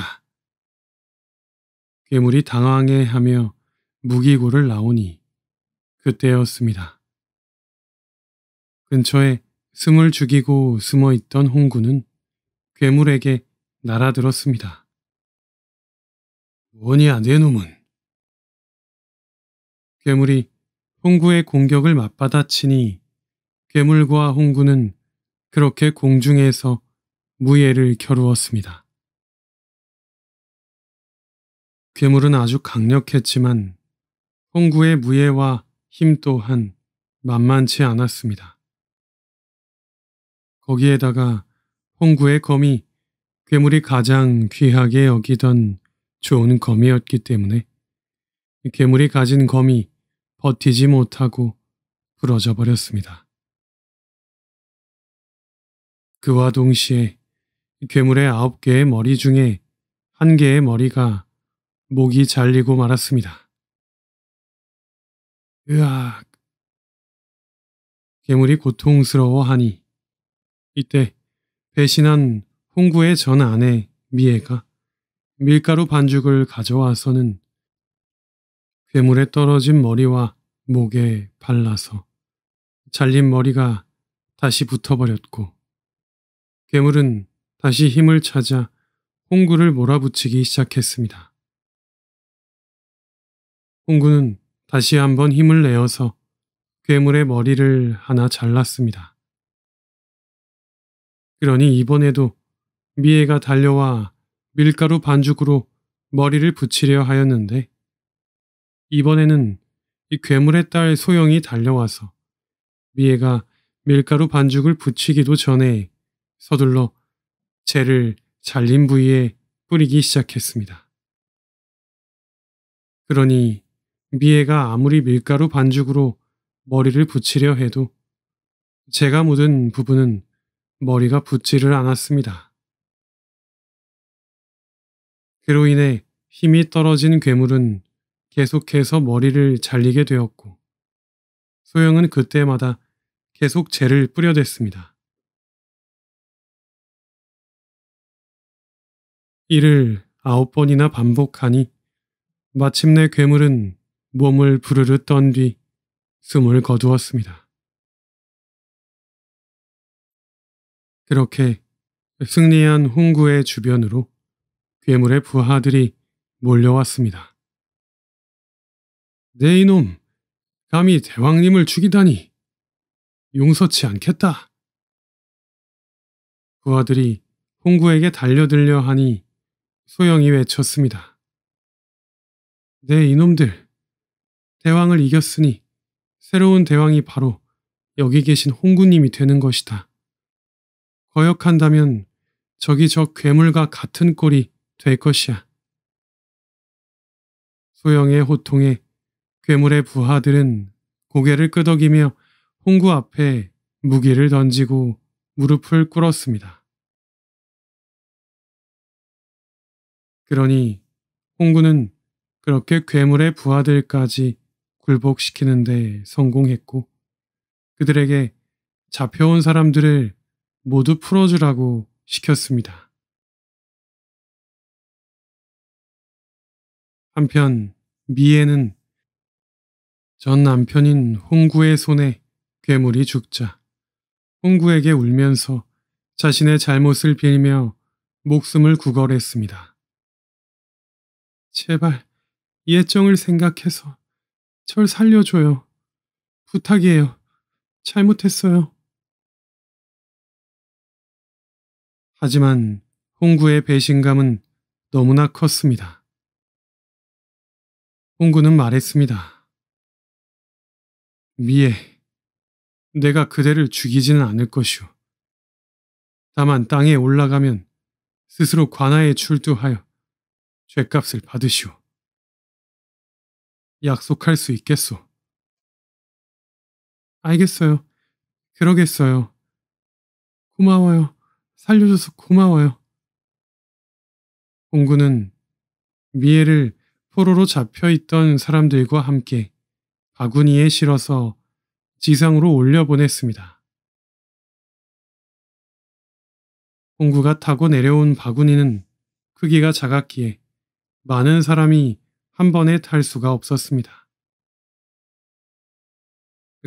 괴물이 당황해하며 무기고를 나오니 그때였습니다. 근처에 숨을 죽이고 숨어있던 홍구는 괴물에게 날아들었습니다. 원이야 내 놈은. 괴물이 홍구의 공격을 맞받아 치니 괴물과 홍구는 그렇게 공중에서 무예를 겨루었습니다. 괴물은 아주 강력했지만 홍구의 무예와 힘 또한 만만치 않았습니다. 거기에다가 홍구의 검이 괴물이 가장 귀하게 여기던 좋은 검이었기 때문에 괴물이 가진 검이 버티지 못하고 부러져 버렸습니다. 그와 동시에 괴물의 아홉 개의 머리 중에 한 개의 머리가 목이 잘리고 말았습니다. 으악! 괴물이 고통스러워하니 이때 배신한 홍구의 전 아내 미애가 밀가루 반죽을 가져와서는 괴물에 떨어진 머리와 목에 발라서 잘린 머리가 다시 붙어버렸고 괴물은 다시 힘을 찾아 홍구를 몰아붙이기 시작했습니다. 홍구는 다시 한번 힘을 내어서 괴물의 머리를 하나 잘랐습니다. 그러니 이번에도 미애가 달려와 밀가루 반죽으로 머리를 붙이려 하였는데 이번에는 이 괴물의 딸 소영이 달려와서 미애가 밀가루 반죽을 붙이기도 전에 서둘러 젤를 잘린 부위에 뿌리기 시작했습니다. 그러니 미애가 아무리 밀가루 반죽으로 머리를 붙이려 해도 제가 묻은 부분은 머리가 붙지를 않았습니다. 그로 인해 힘이 떨어진 괴물은 계속해서 머리를 잘리게 되었고 소영은 그때마다 계속 재를 뿌려댔습니다. 이를 아홉 번이나 반복하니 마침내 괴물은 몸을 부르르 떤 뒤 숨을 거두었습니다. 그렇게 승리한 홍구의 주변으로 괴물의 부하들이 몰려왔습니다. 네 이놈, 감히 대왕님을 죽이다니 용서치 않겠다. 부하들이 그 홍구에게 달려들려 하니 소영이 외쳤습니다. 네 이놈들, 대왕을 이겼으니 새로운 대왕이 바로 여기 계신 홍구님이 되는 것이다. 거역한다면 저기 저 괴물과 같은 꼴이 될 것이야. 소영의 호통에 괴물의 부하들은 고개를 끄덕이며 홍구 앞에 무기를 던지고 무릎을 꿇었습니다. 그러니 홍구는 그렇게 괴물의 부하들까지 굴복시키는데 성공했고 그들에게 잡혀온 사람들을 모두 풀어주라고 시켰습니다. 한편 미애는 전 남편인 홍구의 손에 괴물이 죽자 홍구에게 울면서 자신의 잘못을 빌며 목숨을 구걸했습니다. 제발 예정을 생각해서 절 살려줘요. 부탁이에요. 잘못했어요. 하지만 홍구의 배신감은 너무나 컸습니다. 홍구는 말했습니다. 미에 내가 그대를 죽이지는 않을 것이오. 다만 땅에 올라가면 스스로 관하에 출두하여 죄값을 받으시오. 약속할 수 있겠소. 알겠어요. 그러겠어요. 고마워요. 살려줘서 고마워요. 공구는 미애를 포로로 잡혀 있던 사람들과 함께 바구니에 실어서 지상으로 올려보냈습니다. 홍구가 타고 내려온 바구니는 크기가 작았기에 많은 사람이 한 번에 탈 수가 없었습니다.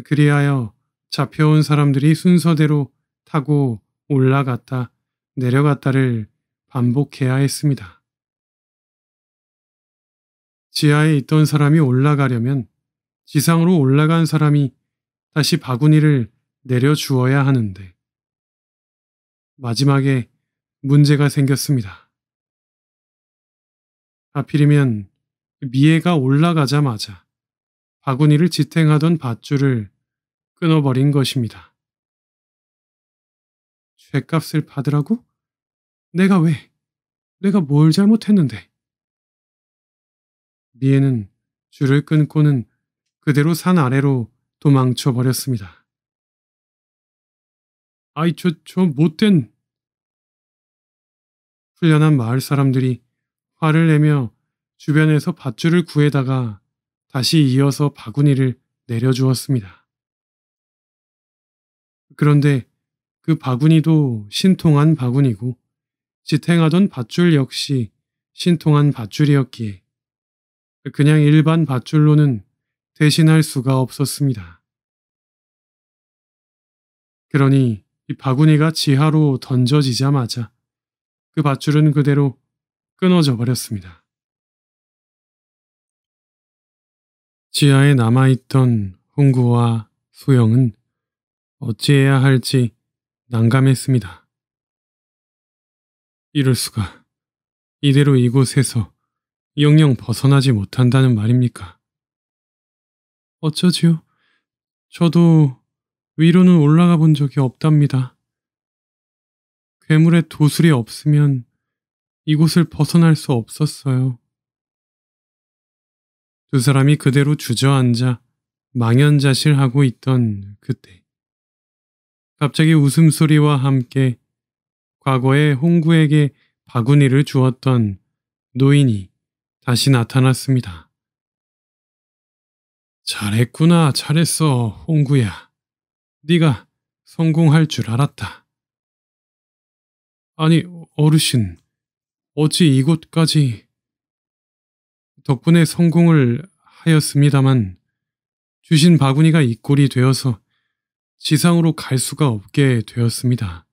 그리하여 잡혀온 사람들이 순서대로 타고 올라갔다 내려갔다를 반복해야 했습니다. 지하에 있던 사람이 올라가려면 지상으로 올라간 사람이 다시 바구니를 내려주어야 하는데 마지막에 문제가 생겼습니다. 하필이면 미애가 올라가자마자 바구니를 지탱하던 밧줄을 끊어버린 것입니다. 죄값을 받으라고? 내가 왜? 내가 뭘 잘못했는데? 미에는 줄을 끊고는 그대로 산 아래로 도망쳐 버렸습니다. 아이 저 저 못된 훈련한 마을 사람들이 화를 내며 주변에서 밧줄을 구해다가 다시 이어서 바구니를 내려주었습니다. 그런데 그 바구니도 신통한 바구니고 지탱하던 밧줄 역시 신통한 밧줄이었기에 그냥 일반 밧줄로는 대신할 수가 없었습니다. 그러니 이 바구니가 지하로 던져지자마자 그 밧줄은 그대로 끊어져 버렸습니다. 지하에 남아있던 홍구와 수영은 어찌해야 할지 난감했습니다. 이럴 수가. 이대로 이곳에서 영영 벗어나지 못한다는 말입니까? 어쩌지요? 저도 위로는 올라가 본 적이 없답니다. 괴물의 도술이 없으면 이곳을 벗어날 수 없었어요. 두 사람이 그대로 주저앉아 망연자실하고 있던 그때 갑자기 웃음소리와 함께 과거에 홍구에게 바구니를 주었던 노인이 다시 나타났습니다. 잘했구나, 잘했어, 홍구야. 네가 성공할 줄 알았다. 아니, 어르신, 어찌 이곳까지... 덕분에 성공을 하였습니다만 주신 바구니가 입골이 되어서 지상으로 갈 수가 없게 되었습니다.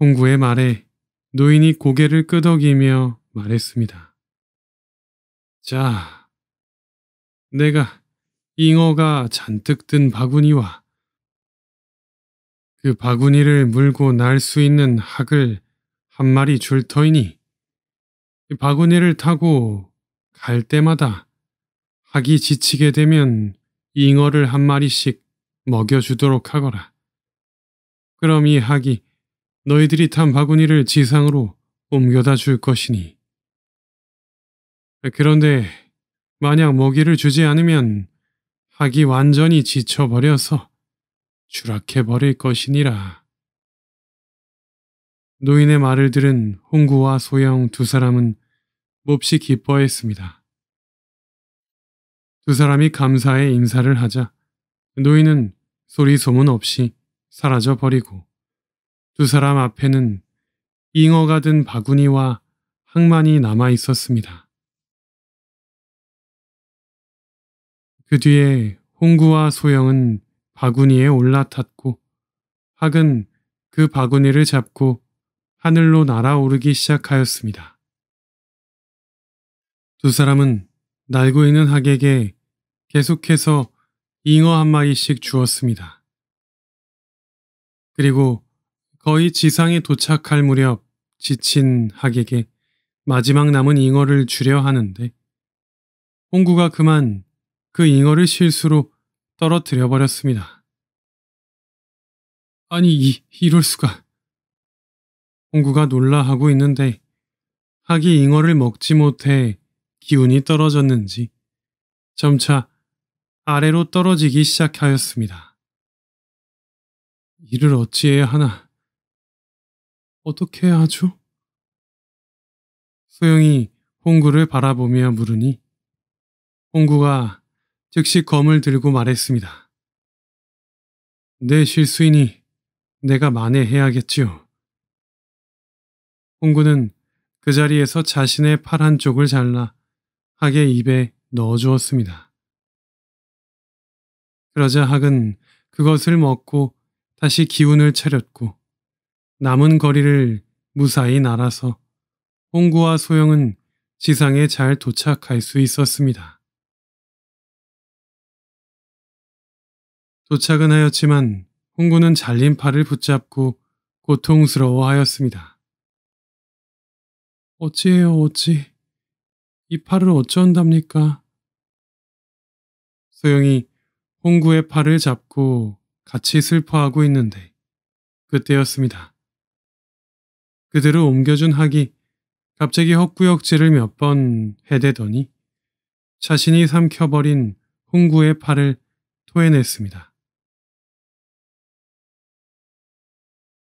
홍구의 말에 노인이 고개를 끄덕이며 말했습니다. 자, 내가 잉어가 잔뜩 든 바구니와 그 바구니를 물고 날 수 있는 학을 한 마리 줄 터이니 바구니를 타고 갈 때마다 학이 지치게 되면 잉어를 한 마리씩 먹여주도록 하거라. 그럼 이 학이 너희들이 탄 바구니를 지상으로 옮겨다 줄 것이니. 그런데 만약 먹이를 주지 않으면 하기 완전히 지쳐버려서 추락해버릴 것이니라. 노인의 말을 들은 홍구와 소영 두 사람은 몹시 기뻐했습니다. 두 사람이 감사의 인사를 하자 노인은 소리 소문 없이 사라져 버리고 두 사람 앞에는 잉어가 든 바구니와 항만이 남아 있었습니다. 그 뒤에 홍구와 소영은 바구니에 올라탔고 학은 그 바구니를 잡고 하늘로 날아오르기 시작하였습니다. 두 사람은 날고 있는 학에게 계속해서 잉어 한 마리씩 주었습니다. 그리고 거의 지상에 도착할 무렵 지친 학에게 마지막 남은 잉어를 주려 하는데 홍구가 그만 그 잉어를 실수로 떨어뜨려 버렸습니다. 아니 이, 이럴 수가. 홍구가 놀라 하고 있는데 학이 잉어를 먹지 못해 기운이 떨어졌는지 점차 아래로 떨어지기 시작하였습니다. 이를 어찌해야 하나. 어떻게 하죠? 소영이 홍구를 바라보며 물으니 홍구가 즉시 검을 들고 말했습니다. 내 실수이니 내가 만회해야겠지요. 홍구는 그 자리에서 자신의 팔 한쪽을 잘라 학의 입에 넣어주었습니다. 그러자 학은 그것을 먹고 다시 기운을 차렸고 남은 거리를 무사히 날아서 홍구와 소영은 지상에 잘 도착할 수 있었습니다. 도착은 하였지만 홍구는 잘린 팔을 붙잡고 고통스러워 하였습니다. 어찌해요, 어찌. 이 팔을 어쩐답니까? 소영이 홍구의 팔을 잡고 같이 슬퍼하고 있는데 그때였습니다. 그들을 옮겨준 학이 갑자기 헛구역질을 몇 번 해대더니 자신이 삼켜버린 홍구의 팔을 토해냈습니다.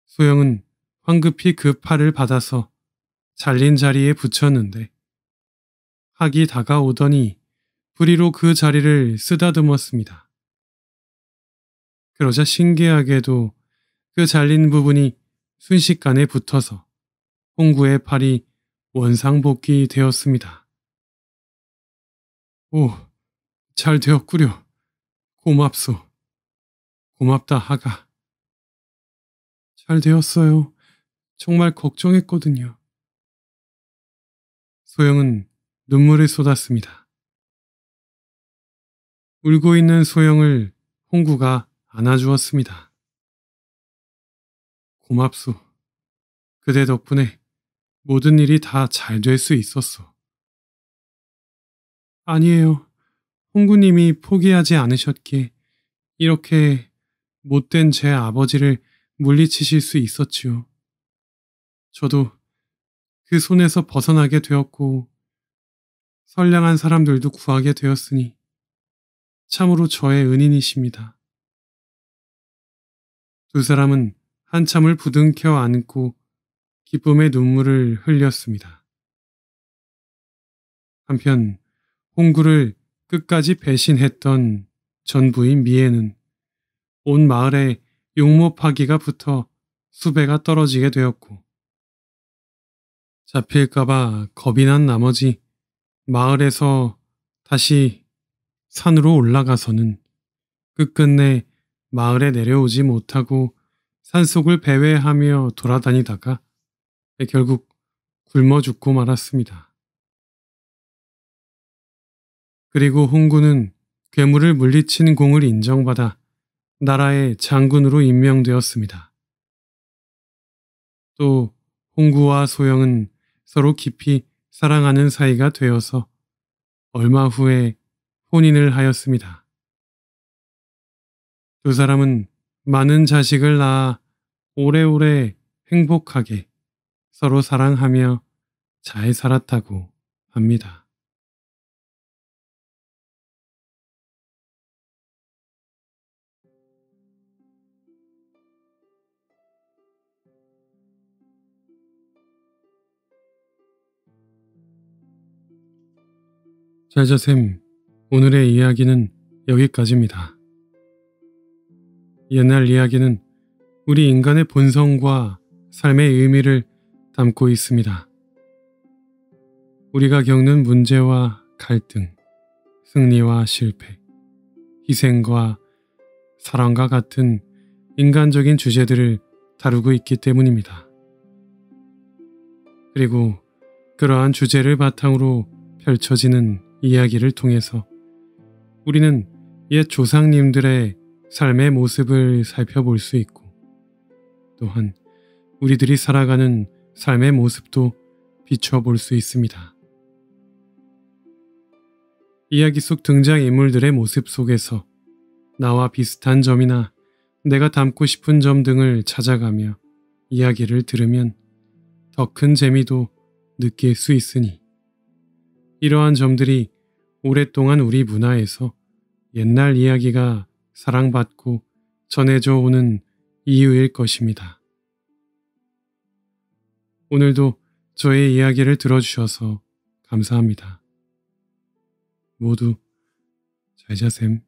소영은 황급히 그 팔을 받아서 잘린 자리에 붙였는데 학이 다가오더니 부리로 그 자리를 쓰다듬었습니다. 그러자 신기하게도 그 잘린 부분이 순식간에 붙어서 홍구의 팔이 원상복귀 되었습니다. 오, 잘 되었구려. 고맙소. 고맙다, 하가. 잘 되었어요. 정말 걱정했거든요. 소영은 눈물을 쏟았습니다. 울고 있는 소영을 홍구가 안아주었습니다. 고맙소. 그대 덕분에 모든 일이 다 잘 될 수 있었어. 아니에요. 홍구님이 포기하지 않으셨기에 이렇게 못된 제 아버지를 물리치실 수 있었지요. 저도 그 손에서 벗어나게 되었고 선량한 사람들도 구하게 되었으니 참으로 저의 은인이십니다. 두 사람은 한참을 부둥켜 안고 기쁨의 눈물을 흘렸습니다. 한편 홍구를 끝까지 배신했던 전부인 미애는 온 마을에 용모 파기가 붙어 수배가 떨어지게 되었고 잡힐까봐 겁이 난 나머지 마을에서 다시 산으로 올라가서는 끝끝내 마을에 내려오지 못하고 산속을 배회하며 돌아다니다가 네, 결국 굶어 죽고 말았습니다. 그리고 홍구는 괴물을 물리친 공을 인정받아 나라의 장군으로 임명되었습니다. 또 홍구와 소영은 서로 깊이 사랑하는 사이가 되어서 얼마 후에 혼인을 하였습니다. 두 사람은 많은 자식을 낳아 오래오래 행복하게 서로 사랑하며 잘 살았다고 합니다. 잘자쌤, 오늘의 이야기는 여기까지입니다. 옛날 이야기는 우리 인간의 본성과 삶의 의미를 담고 있습니다. 우리가 겪는 문제와 갈등, 승리와 실패, 희생과 사랑과 같은 인간적인 주제들을 다루고 있기 때문입니다. 그리고 그러한 주제를 바탕으로 펼쳐지는 이야기를 통해서 우리는 옛 조상님들의 삶의 모습을 살펴볼 수 있고 또한 우리들이 살아가는 삶의 모습도 비춰볼 수 있습니다. 이야기 속 등장인물들의 모습 속에서 나와 비슷한 점이나 내가 담고 싶은 점 등을 찾아가며 이야기를 들으면 더 큰 재미도 느낄 수 있으니 이러한 점들이 오랫동안 우리 문화에서 옛날 이야기가 사랑받고 전해져 오는 이유일 것입니다. 오늘도 저의 이야기를 들어주셔서 감사합니다. 모두 잘 자셈.